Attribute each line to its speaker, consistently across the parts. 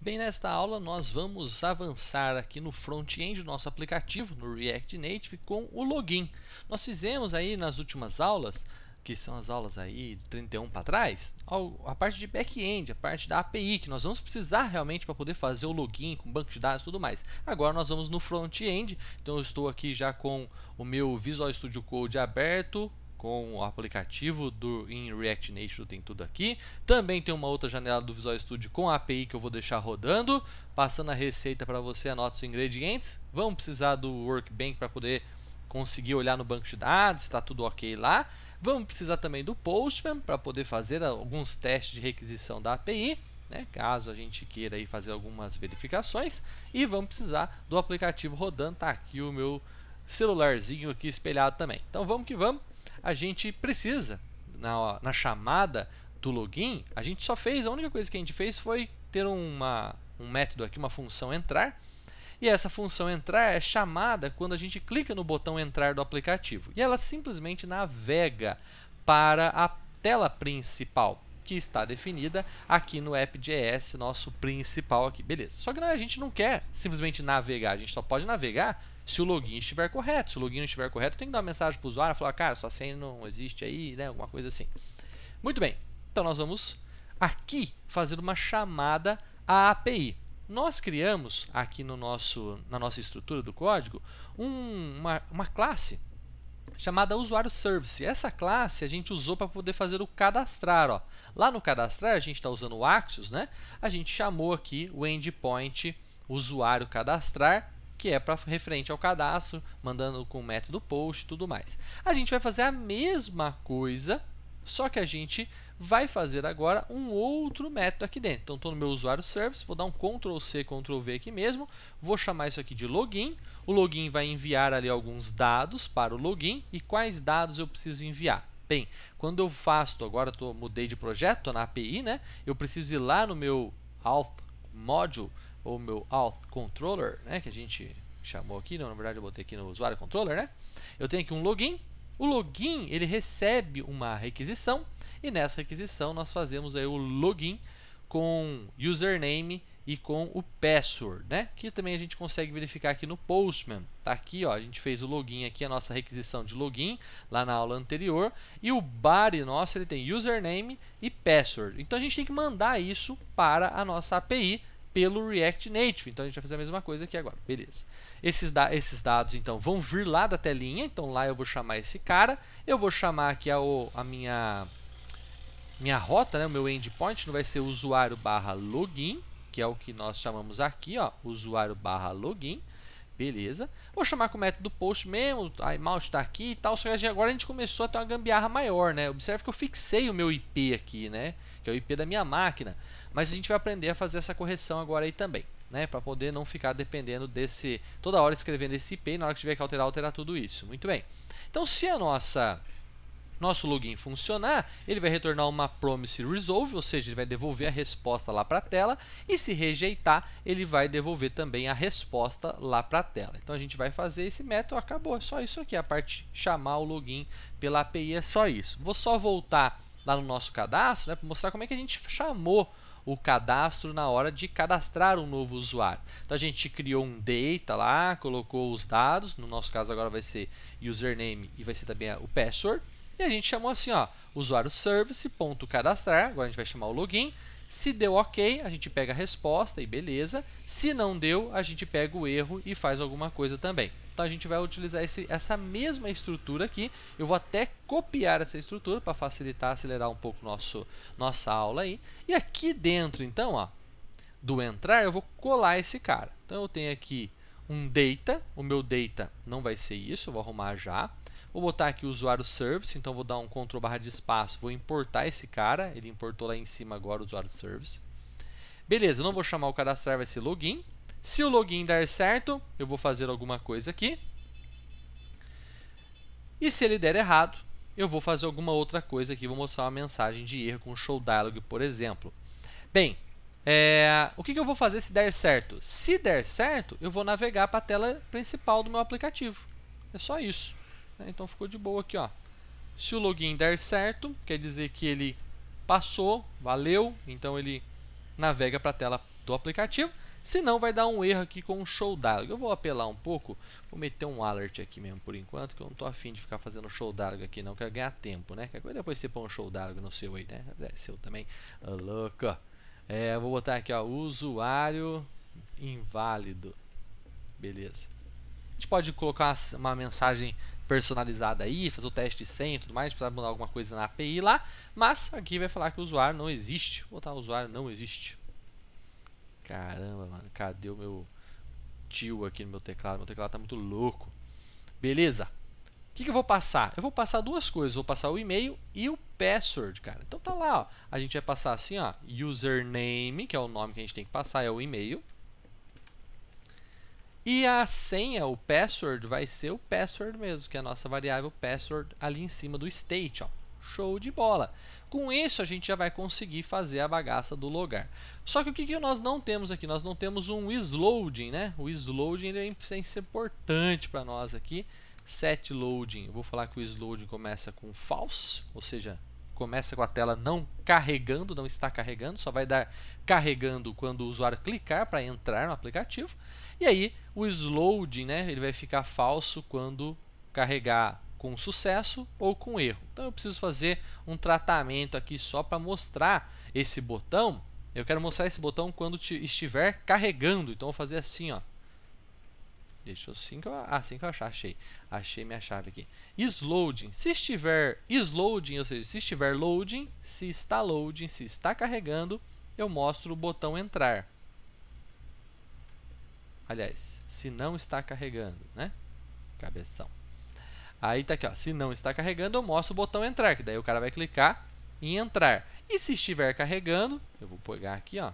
Speaker 1: Bem, nesta aula nós vamos avançar aqui no front-end do nosso aplicativo, no React Native, com o login. Nós fizemos aí nas últimas aulas, que são as aulas aí 31 para trás, a parte de back-end, a parte da API, que nós vamos precisar realmente para poder fazer o login com banco de dados e tudo mais. Agora nós vamos no front-end, então eu estou aqui já com o meu Visual Studio Code aberto, com o aplicativo do in React Native tem tudo aqui. Também tem uma outra janela do Visual Studio com a API que eu vou deixar rodando, passando a receita para você, anota os ingredientes. Vamos precisar do Workbench para poder conseguir olhar no banco de dados, se está tudo ok lá. Vamos precisar também do Postman para poder fazer alguns testes de requisição da API. Né, caso a gente queira aí fazer algumas verificações e vamos precisar do aplicativo rodando, tá aqui o meu celularzinho aqui espelhado também. Então vamos que vamos a gente precisa. Na, na chamada do login, a gente só fez, a única coisa que a gente fez foi ter uma, um método aqui, uma função entrar. E essa função entrar é chamada quando a gente clica no botão entrar do aplicativo. E ela simplesmente navega para a tela principal, que está definida aqui no app.js, nosso principal aqui. Beleza. Só que não, é, a gente não quer simplesmente navegar, a gente só pode navegar se o login estiver correto. Se o login não estiver correto, tem que dar uma mensagem para o usuário falar, cara, sua senha não existe aí, né? Alguma coisa assim. Muito bem, então nós vamos aqui fazer uma chamada à API. Nós criamos aqui no nosso, na nossa estrutura do código um, uma, uma classe chamada usuário service. Essa classe a gente usou para poder fazer o cadastrar. Ó. Lá no cadastrar a gente está usando o Axios, né? A gente chamou aqui o endpoint usuário cadastrar que é para referente ao cadastro, mandando com o método post e tudo mais. A gente vai fazer a mesma coisa, só que a gente vai fazer agora um outro método aqui dentro. Então estou no meu usuário service, vou dar um Ctrl C, Ctrl V aqui mesmo, vou chamar isso aqui de login. O login vai enviar ali alguns dados para o login e quais dados eu preciso enviar. Bem, quando eu faço, agora tô, mudei de projeto, estou na API, né? Eu preciso ir lá no meu auth module o meu auth controller, né, que a gente chamou aqui, não, na verdade eu botei aqui no usuário controller, né? Eu tenho aqui um login. O login, ele recebe uma requisição e nessa requisição nós fazemos aí o login com username e com o password, né? Que também a gente consegue verificar aqui no Postman. Tá aqui, ó, a gente fez o login aqui, a nossa requisição de login lá na aula anterior, e o body nosso ele tem username e password. Então a gente tem que mandar isso para a nossa API pelo React Native. Então a gente vai fazer a mesma coisa aqui agora, beleza. Esses, da esses dados então vão vir lá da telinha, então lá eu vou chamar esse cara, eu vou chamar aqui a, a minha, minha rota, né, o meu endpoint, não vai ser usuário barra login, que é o que nós chamamos aqui, ó, usuário barra login, beleza. Vou chamar com o método post mesmo, a mouse está aqui e tal, só que agora a gente começou a ter uma gambiarra maior, né, observe que eu fixei o meu IP aqui, né, que é o IP da minha máquina. Mas a gente vai aprender a fazer essa correção agora aí também, né? Para poder não ficar dependendo desse toda hora escrevendo esse IP e na hora que tiver que alterar, alterar tudo isso. Muito bem. Então, se a nossa nosso login funcionar, ele vai retornar uma promise resolve, ou seja, ele vai devolver a resposta lá para a tela, e se rejeitar, ele vai devolver também a resposta lá para a tela. Então a gente vai fazer esse método, acabou, é só isso aqui, a parte chamar o login pela API é só isso. Vou só voltar lá no nosso cadastro, né, para mostrar como é que a gente chamou o cadastro na hora de cadastrar um novo usuário. Então a gente criou um data lá, colocou os dados, no nosso caso agora vai ser username e vai ser também o password. E a gente chamou assim, ó, usuário service.cadastrar, agora a gente vai chamar o login se deu ok, a gente pega a resposta e beleza. Se não deu, a gente pega o erro e faz alguma coisa também. Então a gente vai utilizar esse, essa mesma estrutura aqui. Eu vou até copiar essa estrutura para facilitar, acelerar um pouco nosso, nossa aula aí. E aqui dentro, então, ó, do entrar, eu vou colar esse cara. Então eu tenho aqui um data, o meu data não vai ser isso, eu vou arrumar já. Vou botar aqui o usuário service, então vou dar um Ctrl barra de espaço, vou importar esse cara, ele importou lá em cima agora o usuário service. Beleza, eu não vou chamar o cadastrar, vai ser login. Se o login der certo, eu vou fazer alguma coisa aqui. E se ele der errado, eu vou fazer alguma outra coisa aqui, vou mostrar uma mensagem de erro com show dialog, por exemplo. Bem, é, o que, que eu vou fazer se der certo? Se der certo, eu vou navegar para a tela principal do meu aplicativo. É só isso. Né? Então ficou de boa aqui, ó. Se o login der certo, quer dizer que ele passou, valeu, então ele navega para a tela do aplicativo. Se não, vai dar um erro aqui com o show dialog. Eu vou apelar um pouco, vou meter um alert aqui mesmo por enquanto, que eu não estou afim de ficar fazendo show dialog aqui não, quero ganhar tempo, né? Que depois você põe um show dialog no seu aí, né? É, é seu também, louco. É, vou botar aqui, ó, usuário inválido. Beleza. A gente pode colocar uma mensagem personalizada aí, fazer o teste sem e tudo mais, precisar mudar alguma coisa na API lá, mas aqui vai falar que o usuário não existe. Vou botar o usuário não existe. Caramba, mano, cadê o meu tio aqui no meu teclado? Meu teclado tá muito louco. Beleza. O que, que eu vou passar? Eu vou passar duas coisas. Vou passar o e-mail e o password, cara. Então tá lá, ó. A gente vai passar assim, ó. Username, que é o nome que a gente tem que passar, é o e-mail. E a senha, o password, vai ser o password mesmo, que é a nossa variável password ali em cima do state. Ó. Show de bola! Com isso a gente já vai conseguir fazer a bagaça do logar. Só que o que, que nós não temos aqui? Nós não temos um isloading, né? O isloading ele é importante para nós aqui. Set loading, eu vou falar que o isloading começa com false, ou seja, começa com a tela não carregando, não está carregando, só vai dar carregando quando o usuário clicar para entrar no aplicativo. E aí o loading, né, ele vai ficar falso quando carregar com sucesso ou com erro. Então eu preciso fazer um tratamento aqui só para mostrar esse botão. Eu quero mostrar esse botão quando estiver carregando. Então vou fazer assim, ó. Deixa eu assim ah, que eu, ah, assim que eu achar, achei. Achei minha chave aqui. Sloading. Se estiver sloading, ou seja, se estiver loading, se está loading, se está carregando, eu mostro o botão entrar. Aliás, se não está carregando, né? Cabeção. Aí tá aqui, ó. Se não está carregando, eu mostro o botão entrar, que daí o cara vai clicar em entrar. E se estiver carregando, eu vou pegar aqui, ó.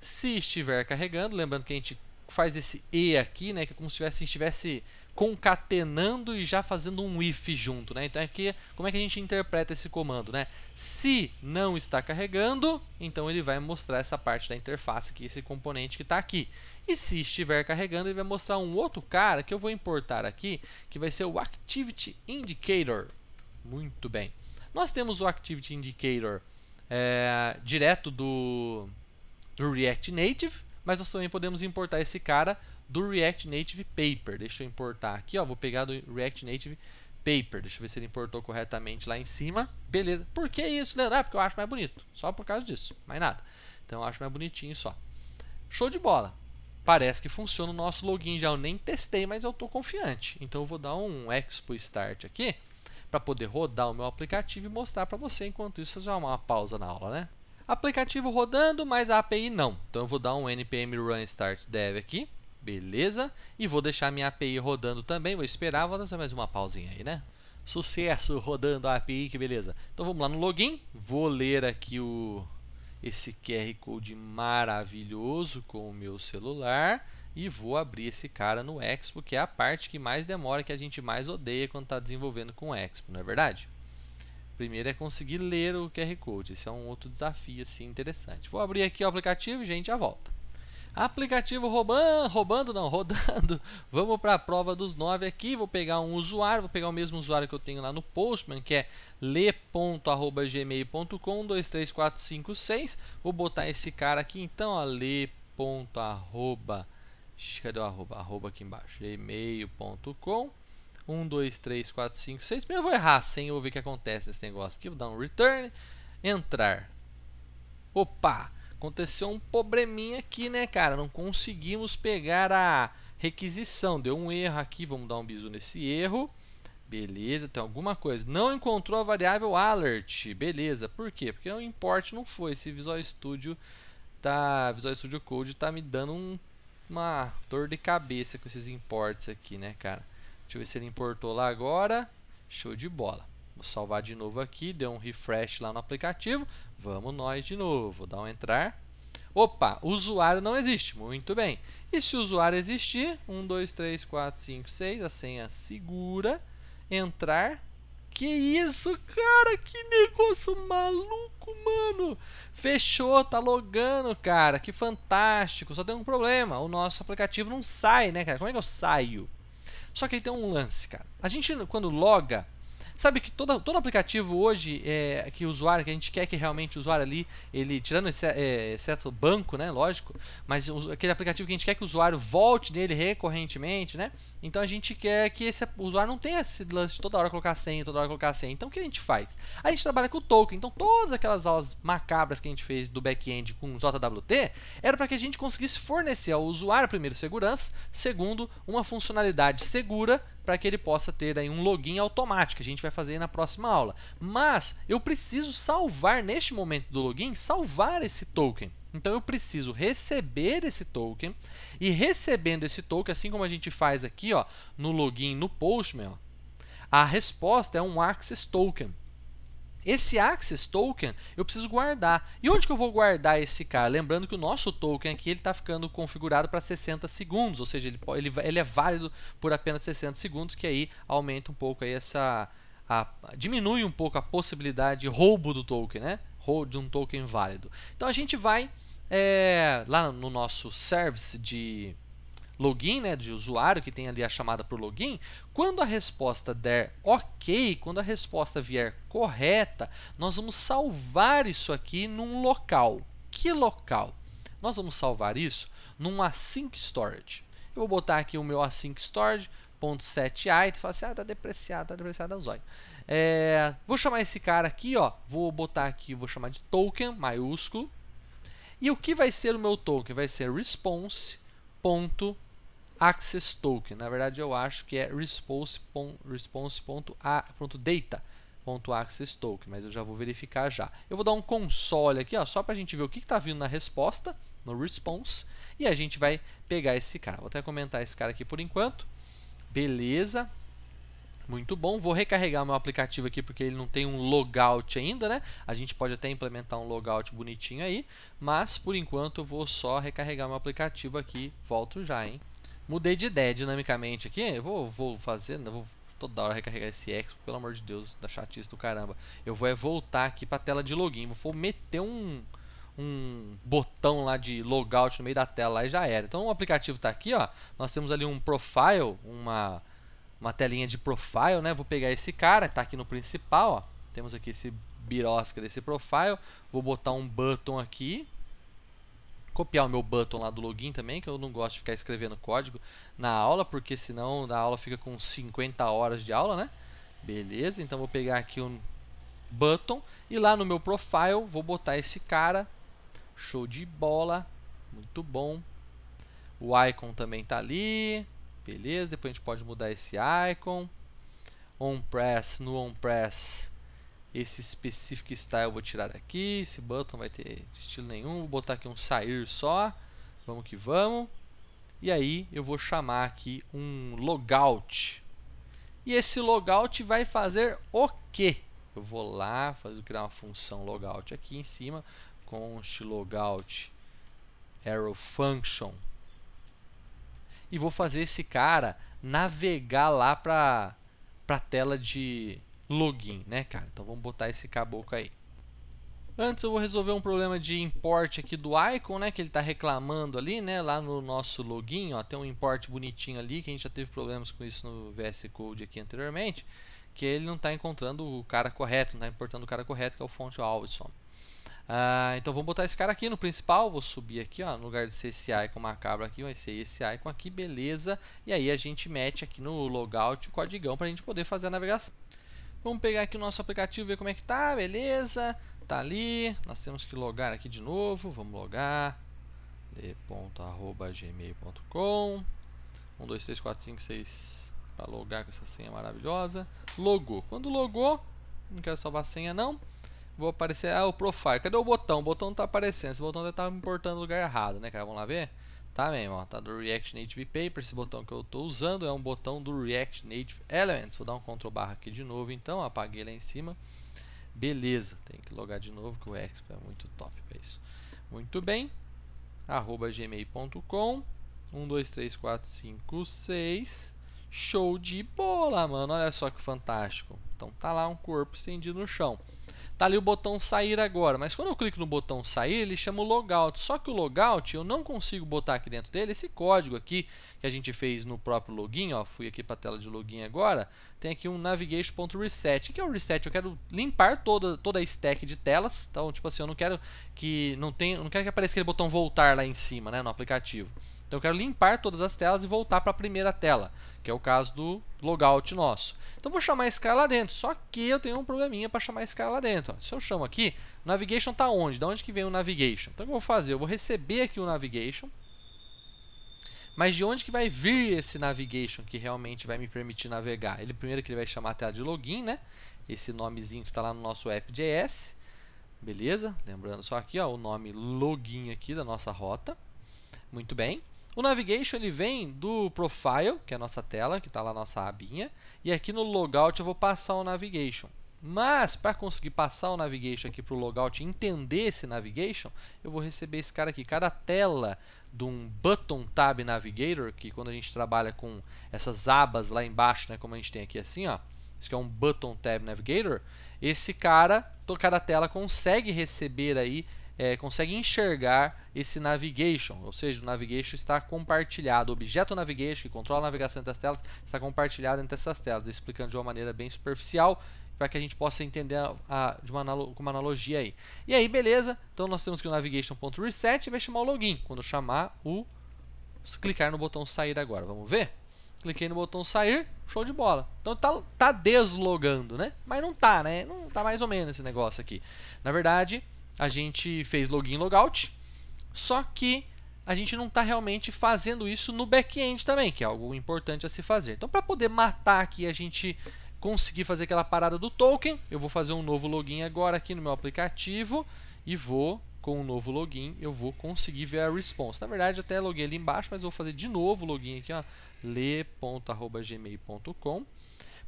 Speaker 1: Se estiver carregando, lembrando que a gente faz esse e aqui, né, que é como se estivesse concatenando e já fazendo um if junto, né? Então aqui, é como é que a gente interpreta esse comando, né? Se não está carregando, então ele vai mostrar essa parte da interface aqui, esse componente que está aqui. E se estiver carregando, ele vai mostrar um outro cara que eu vou importar aqui, que vai ser o Activity Indicator. Muito bem. Nós temos o Activity Indicator é, direto do, do React Native, mas nós também podemos importar esse cara do React Native Paper. Deixa eu importar aqui, ó, vou pegar do React Native Paper. Deixa eu ver se ele importou corretamente lá em cima. Beleza. Por que isso, Leandro? Ah, porque eu acho mais bonito. Só por causa disso, mais nada. Então eu acho mais bonitinho só. Show de bola. Parece que funciona o nosso login já. Eu nem testei, mas eu estou confiante. Então eu vou dar um Expo Start aqui para poder rodar o meu aplicativo e mostrar para você. Enquanto isso, fazer uma pausa na aula, né? Aplicativo rodando, mas a API não. Então eu vou dar um npm run start dev aqui. Beleza. E vou deixar minha API rodando também. Vou esperar, vou fazer mais uma pausinha aí, né? Sucesso rodando a API, que beleza. Então vamos lá no login. Vou ler aqui o esse QR Code maravilhoso com o meu celular e vou abrir esse cara no Expo, que é a parte que mais demora, que a gente mais odeia quando está desenvolvendo com o Expo, não é verdade? Primeiro é conseguir ler o QR Code. Esse é um outro desafio assim, interessante. Vou abrir aqui o aplicativo e a gente já volta. Aplicativo roubando, roubando não, rodando. Vamos para a prova dos nove aqui. Vou pegar um usuário, vou pegar o mesmo usuário que eu tenho lá no Postman, que é le.gmail.com 23456. Vou botar esse cara aqui então, ó, Arroba, cadê o arroba? Arroba aqui embaixo, gmail.com 1, 2, 3, 4, 5, 6. Primeiro eu vou errar sem eu ver o que acontece nesse negócio aqui. Vou dar um return, entrar. Opa, aconteceu um probleminha aqui, né, cara? Não conseguimos pegar a requisição. Deu um erro aqui, vamos dar um bisu nesse erro. Beleza, tem alguma coisa. Não encontrou a variável alert. Beleza, por quê? Porque o import não foi. Esse Visual Studio, tá, Visual Studio Code tá me dando um, uma dor de cabeça com esses imports aqui, né, cara? Deixa eu ver se ele importou lá agora. Show de bola. Vou salvar de novo aqui, deu um refresh lá no aplicativo. Vamos nós de novo, Vou dar um entrar. Opa, usuário não existe, muito bem. E se o usuário existir, 1, 2, 3, 4, 5, 6, a senha segura, entrar. Que isso, cara, que negócio maluco, mano. Fechou, tá logando, cara, que fantástico. Só tem um problema, o nosso aplicativo não sai, né, cara? Como é que eu saio? Só que aí tem um lance, cara. A gente, quando loga Sabe que todo, todo aplicativo hoje é, que o usuário, que a gente quer que realmente o usuário ali, ele, tirando esse, é, exceto o banco, né? Lógico, mas o, aquele aplicativo que a gente quer que o usuário volte nele recorrentemente, né? Então a gente quer que esse usuário não tenha esse lance de toda hora colocar senha, toda hora colocar senha. Então o que a gente faz? A gente trabalha com o token. Então todas aquelas aulas macabras que a gente fez do back-end com JWT era para que a gente conseguisse fornecer ao usuário, primeiro, segurança, segundo, uma funcionalidade segura para que ele possa ter aí um login automático, que a gente vai fazer na próxima aula. Mas eu preciso salvar neste momento do login, salvar esse token. Então eu preciso receber esse token e recebendo esse token, assim como a gente faz aqui, ó, no login no Postman, ó, a resposta é um access token. Esse access token eu preciso guardar. E onde que eu vou guardar esse cara? Lembrando que o nosso token aqui está ficando configurado para 60 segundos, ou seja, ele, ele, ele é válido por apenas 60 segundos, que aí aumenta um pouco aí essa. A, diminui um pouco a possibilidade de roubo do token, né? de um token válido. Então a gente vai é, lá no nosso service de login, né, de usuário que tem ali a chamada por login, quando a resposta der OK, quando a resposta vier correta, nós vamos salvar isso aqui num local. Que local? Nós vamos salvar isso num async storage. Eu vou botar aqui o meu async storage, ponto 7i, tu fala assim, ah, tá depreciado, tá depreciado, zóio. É, vou chamar esse cara aqui, ó, vou botar aqui, vou chamar de token maiúsculo. E o que vai ser o meu token? Vai ser response ponto access token. Na verdade, eu acho que é response.data.access token, mas eu já vou verificar já. Eu vou dar um console aqui, ó, só para a gente ver o que está vindo na resposta, no response, e a gente vai pegar esse cara. Vou até comentar esse cara aqui por enquanto. Beleza, muito bom. Vou recarregar meu aplicativo aqui porque ele não tem um logout ainda, né? A gente pode até implementar um logout bonitinho aí, mas por enquanto eu vou só recarregar meu aplicativo aqui. Volto já, hein? Mudei de ideia dinamicamente aqui. Eu vou, vou fazer, né, vou toda hora recarregar esse X, pelo amor de Deus, da chatice do caramba. Eu vou é voltar aqui pra tela de login. Vou meter um, um botão lá de logout no meio da tela lá, e já era. Então o aplicativo está aqui, ó. Nós temos ali um profile, uma, uma telinha de profile, né? Vou pegar esse cara, está aqui no principal, ó. Temos aqui esse birosca desse profile. Vou botar um button aqui, copiar o meu button lá do login também, que eu não gosto de ficar escrevendo código na aula, porque senão a aula fica com 50 horas de aula, né? Beleza, então vou pegar aqui um button e lá no meu profile vou botar esse cara. Show de bola, muito bom. O icon também tá ali, beleza. Depois a gente pode mudar esse icon. On press, no on press esse Specific Style eu vou tirar daqui. Esse Button vai ter estilo nenhum. Vou botar aqui um sair só. Vamos que vamos. E aí eu vou chamar aqui um Logout. E esse Logout vai fazer o quê? Eu vou lá, fazer, criar uma função Logout aqui em cima. Const Logout Arrow Function. E vou fazer esse cara navegar lá para a tela de login, né, cara? Então vamos botar esse caboclo aí. Antes eu vou resolver um problema de import aqui do icon, né, que ele está reclamando ali, né, lá no nosso login, ó, tem um import bonitinho ali, que a gente já teve problemas com isso no VS Code aqui anteriormente, que ele não está encontrando o cara correto, não tá importando o cara correto, que é o font Aldson. Ah, então vamos botar esse cara aqui no principal, vou subir aqui, ó, no lugar de ser esse icon macabro aqui, vai ser esse icon aqui, beleza, e aí a gente mete aqui no logout o codigão para a gente poder fazer a navegação. Vamos pegar aqui o nosso aplicativo ver como é que tá, beleza? Tá ali. Nós temos que logar aqui de novo. Vamos logar d.gmail.com 1, 2, 3, 4, 5, 6 para logar com essa senha maravilhosa. Logou. Quando logou, não quero salvar a senha não. Vou aparecer ah, o profile. Cadê o botão? O botão não tá aparecendo. Esse botão deve tá estar importando no lugar errado, né, cara? Vamos lá ver. Tá mesmo, ó, tá do React Native Paper, esse botão que eu tô usando é um botão do React Native Elements. Vou dar um Ctrl barra aqui de novo então, apaguei lá em cima. Beleza, tem que logar de novo que o Expo é muito top para isso. Muito bem, arroba gmail.com, 1, 2, 3, 4, 5, 6, show de bola, mano, olha só que fantástico. Então tá lá um corpo estendido no chão tá ali o botão sair agora, mas quando eu clico no botão sair, ele chama o logout. Só que o logout eu não consigo botar aqui dentro dele esse código aqui que a gente fez no próprio login, ó, fui aqui para a tela de login agora, tem aqui um navigation.reset. O que é o reset? Eu quero limpar toda toda a stack de telas, então tipo assim, eu não quero que não tem, não quero que apareça aquele botão voltar lá em cima, né, no aplicativo. Então eu quero limpar todas as telas e voltar para a primeira tela, que é o caso do logout nosso. Então vou chamar esse cara lá dentro, só que eu tenho um probleminha para chamar esse cara lá dentro. Se eu chamo aqui, navigation está onde? Da onde que vem o navigation? Então o que eu vou fazer? Eu vou receber aqui o navigation, mas de onde que vai vir esse navigation que realmente vai me permitir navegar? Ele primeiro que ele vai chamar a tela de login, né? Esse nomezinho que está lá no nosso app.js. Beleza? Lembrando só aqui, ó, o nome login aqui da nossa rota. Muito bem. O navigation ele vem do profile, que é a nossa tela, que está lá na nossa abinha, e aqui no logout eu vou passar o navigation. Mas para conseguir passar o navigation aqui para o logout e entender esse navigation, eu vou receber esse cara aqui. Cada tela de um button tab navigator, que quando a gente trabalha com essas abas lá embaixo, né, como a gente tem aqui assim, ó, isso que é um button tab navigator, esse cara, cada tela consegue receber aí é, consegue enxergar esse navigation, ou seja, o navigation está compartilhado, o objeto navigation que controla a navegação entre as telas está compartilhado entre essas telas, explicando de uma maneira bem superficial para que a gente possa entender a, a, de uma, com uma analogia aí. E aí, beleza? Então nós temos que o navigation.reset e vai chamar o login. Quando chamar o clicar no botão sair agora, vamos ver? Cliquei no botão sair, show de bola. Então tá, tá deslogando, né? Mas não tá, né? Não tá mais ou menos esse negócio aqui. Na verdade, a gente fez login e logout, só que a gente não está realmente fazendo isso no back-end também, que é algo importante a se fazer. Então, para poder matar aqui, a gente conseguir fazer aquela parada do token, eu vou fazer um novo login agora aqui no meu aplicativo e vou, com o um novo login, eu vou conseguir ver a response. Na verdade, até loguei ali embaixo, mas vou fazer de novo o login aqui, le.gmail.com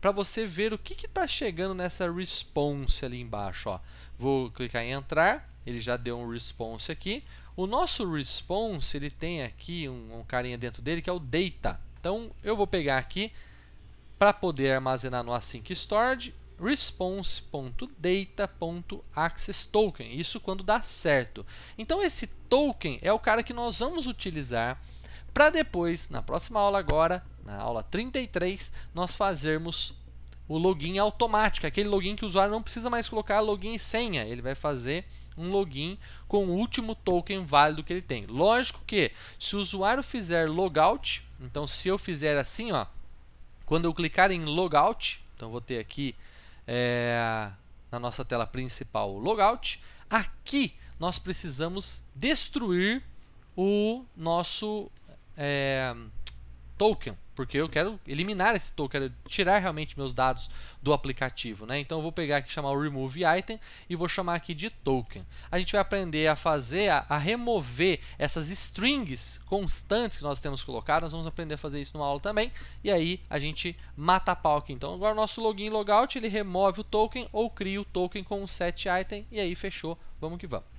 Speaker 1: para você ver o que está chegando nessa response ali embaixo. Ó. Vou clicar em entrar, ele já deu um response aqui. O nosso response ele tem aqui um, um carinha dentro dele que é o data. Então eu vou pegar aqui para poder armazenar no async storage response.data.accessToken. Isso quando dá certo. Então esse token é o cara que nós vamos utilizar para depois, na próxima aula agora, na aula 33, nós fazermos o login automático, aquele login que o usuário não precisa mais colocar login e senha, ele vai fazer um login com o último token válido que ele tem. Lógico que se o usuário fizer logout, então se eu fizer assim, ó, quando eu clicar em logout, então vou ter aqui é, na nossa tela principal o logout, aqui nós precisamos destruir o nosso é, token, porque eu quero eliminar esse token, quero tirar realmente meus dados do aplicativo, né? Então eu vou pegar aqui chamar o remove item e vou chamar aqui de token. A gente vai aprender a fazer a, a remover essas strings constantes que nós temos colocado, nós vamos aprender a fazer isso numa aula também. E aí a gente mata a pau aqui. Então agora o nosso login logout, ele remove o token ou cria o token com o set item e aí fechou. Vamos que vamos.